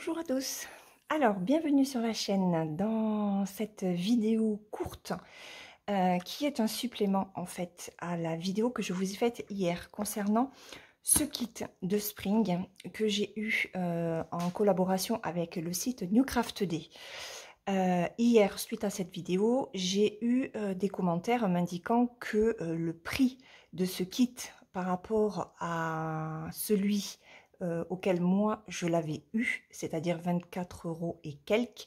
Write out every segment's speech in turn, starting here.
Bonjour à tous Alors, bienvenue sur la chaîne dans cette vidéo courte euh, qui est un supplément en fait à la vidéo que je vous ai faite hier concernant ce kit de Spring que j'ai eu euh, en collaboration avec le site Newcraft Day. Euh, hier, suite à cette vidéo, j'ai eu des commentaires m'indiquant que le prix de ce kit par rapport à celui euh, auquel moi je l'avais eu, c'est-à-dire 24 euros et quelques,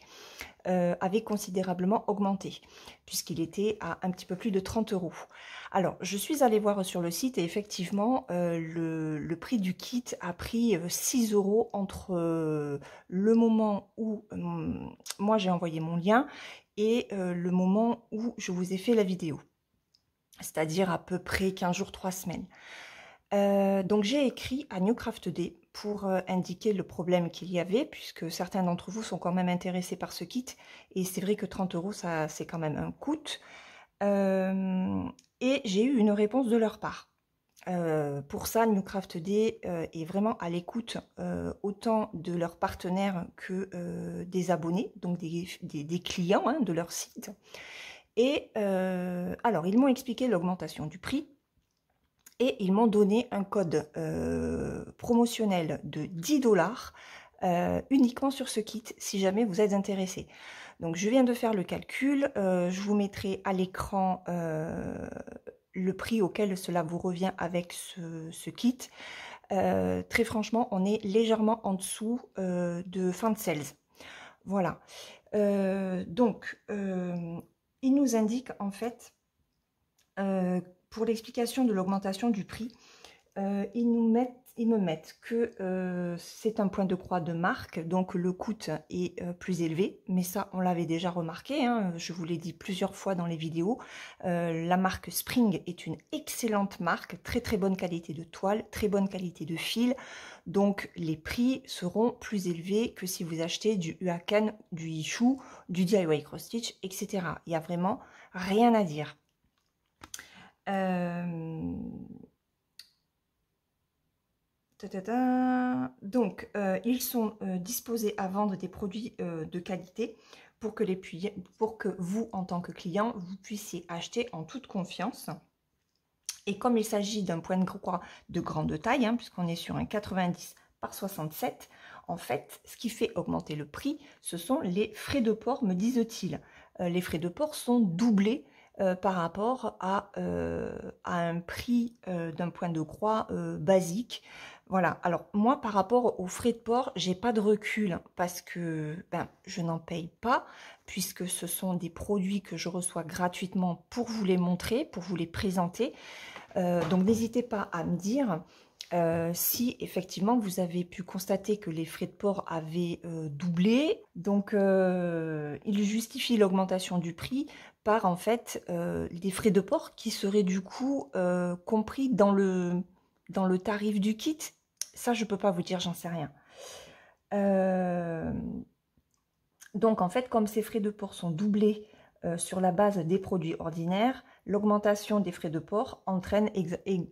euh, avait considérablement augmenté, puisqu'il était à un petit peu plus de 30 euros. Alors, je suis allée voir sur le site et effectivement, euh, le, le, prix du kit a pris 6 euros entre le moment où hum, moi j'ai envoyé mon lien et le moment où je vous ai fait la vidéo, c'est-à-dire à peu près 15 jours, 3 semaines. Euh, donc j'ai écrit à Newcraft D pour euh, indiquer le problème qu'il y avait, puisque certains d'entre vous sont quand même intéressés par ce kit, et c'est vrai que 30 euros, ça c'est quand même un coût. Euh, et j'ai eu une réponse de leur part. pour ça, Newcraft Day est vraiment à l'écoute autant de leurs partenaires que des abonnés, donc des, clients hein, de leur site. Et alors, ils m'ont expliqué l'augmentation du prix, et ils m'ont donné un code euh, promotionnel de 10 dollars euh, uniquement sur ce kit si jamais vous êtes intéressé. Donc je viens de faire le calcul, euh, je vous mettrai à l'écran le prix auquel cela vous revient avec ce, ce kit. très franchement, on est légèrement en dessous de fin de sales. Voilà. donc, il nous indique en fait pour l'explication de l'augmentation du prix, euh, ils, nous mettent, ils me mettent que euh, c'est un point de croix de marque, donc le coût est euh, plus élevé, mais ça on l'avait déjà remarqué, hein, je vous l'ai dit plusieurs fois dans les vidéos, la marque Spring est une excellente marque, très très bonne qualité de toile, très bonne qualité de fil, donc les prix seront plus élevés que si vous achetez du Huacan, du Ishu, du DIY Cross Stitch, etc. Il n'y a vraiment rien à dire. Euh, Donc, euh, ils sont euh, disposés à vendre des produits de qualité pour que, les pour que vous, en tant que client, vous puissiez acheter en toute confiance. Et comme il s'agit d'un point de croix de grande taille, hein, puisqu'on est sur un 90 par 67, en fait, ce qui fait augmenter le prix, ce sont les frais de port, me disent-ils. les frais de port sont doublés euh, par rapport à, euh, un prix euh, d'un point de croix basique. Voilà, alors moi par rapport aux frais de port, j'ai pas de recul hein, parce que ben, je n'en paye pas puisque ce sont des produits que je reçois gratuitement pour vous les montrer, pour vous les présenter. donc n'hésitez pas à me dire euh, si effectivement vous avez pu constater que les frais de port avaient euh, doublé, donc euh, il justifie l'augmentation du prix par en fait les frais de port qui seraient du coup compris dans le, dans le tarif du kit. Ça je peux pas vous dire, j'en sais rien. donc en fait comme ces frais de port sont doublés sur la base des produits ordinaires, L'augmentation des frais de port entraîne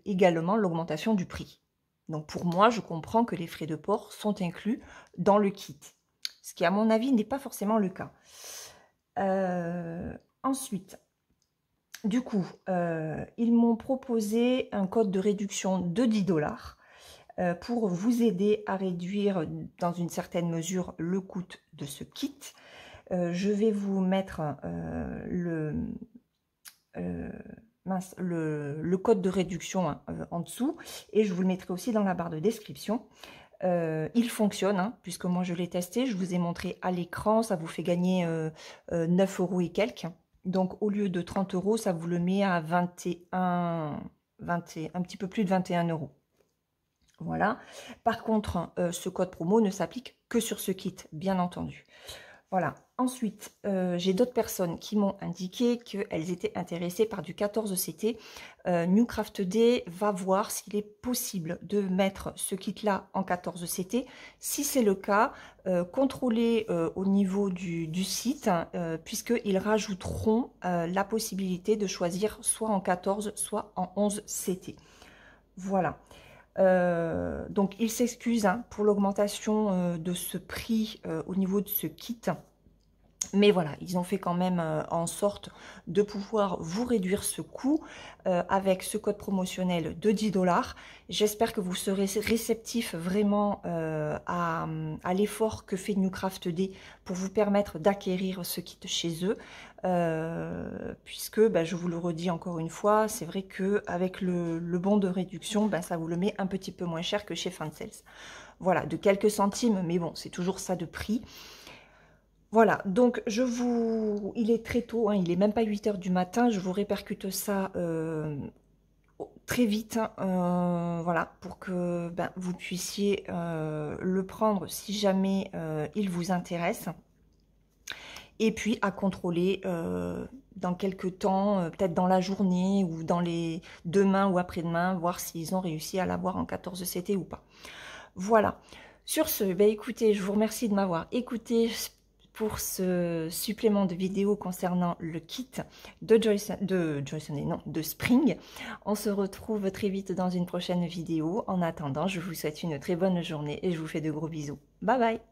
également l'augmentation du prix. Donc pour moi, je comprends que les frais de port sont inclus dans le kit, ce qui à mon avis n'est pas forcément le cas. Euh, ensuite, du coup, euh, ils m'ont proposé un code de réduction de 10 dollars euh, pour vous aider à réduire dans une certaine mesure le coût de ce kit. je vais vous mettre le, le, code de réduction hein, euh, en dessous et je vous le mettrai aussi dans la barre de description. Euh, il fonctionne, hein, puisque moi je l'ai testé, je vous ai montré à l'écran, ça vous fait gagner 9 euh, euros et quelques. Donc au lieu de 30 euros, ça vous le met à 21, et un petit peu plus de 21 euros. Voilà. Par contre, ce code promo ne s'applique que sur ce kit, bien entendu. Voilà. Ensuite, euh, j'ai d'autres personnes qui m'ont indiqué qu'elles étaient intéressées par du 14CT. Euh, Newcraft D va voir s'il est possible de mettre ce kit-là en 14CT. Si c'est le cas, euh, contrôlez euh, au niveau du, site, hein, puisqu'ils rajouteront la possibilité de choisir soit en 14, soit en 11CT. Voilà. Euh, donc il s'excuse hein, pour l'augmentation euh, de ce prix euh, au niveau de ce kit. Mais voilà, ils ont fait quand même euh, en sorte de pouvoir vous réduire ce coût euh, avec ce code promotionnel de 10 dollars. J'espère que vous serez réceptif vraiment euh, à, l'effort que fait Newcraft D pour vous permettre d'acquérir ce kit chez eux. puisque bah, je vous le redis encore une fois, c'est vrai que avec le, bon de réduction, bah, ça vous le met un petit peu moins cher que chez Fansales. Voilà, de quelques centimes, mais bon, c'est toujours ça de prix. Voilà, donc je vous... Il est très tôt, hein, il est même pas 8h du matin, je vous répercute ça euh, très vite, hein, euh, voilà, pour que ben, vous puissiez euh, le prendre si jamais il vous intéresse. Et puis à contrôler dans quelques temps, peut-être dans la journée ou dans les demain ou après-demain, voir s'ils ont réussi à l'avoir en 14 CT ou pas. Voilà. Sur ce, ben écoutez, je vous remercie de m'avoir écouté pour ce supplément de vidéo concernant le kit de Joyce de non, de Spring. On se retrouve très vite dans une prochaine vidéo. En attendant, je vous souhaite une très bonne journée et je vous fais de gros bisous. Bye bye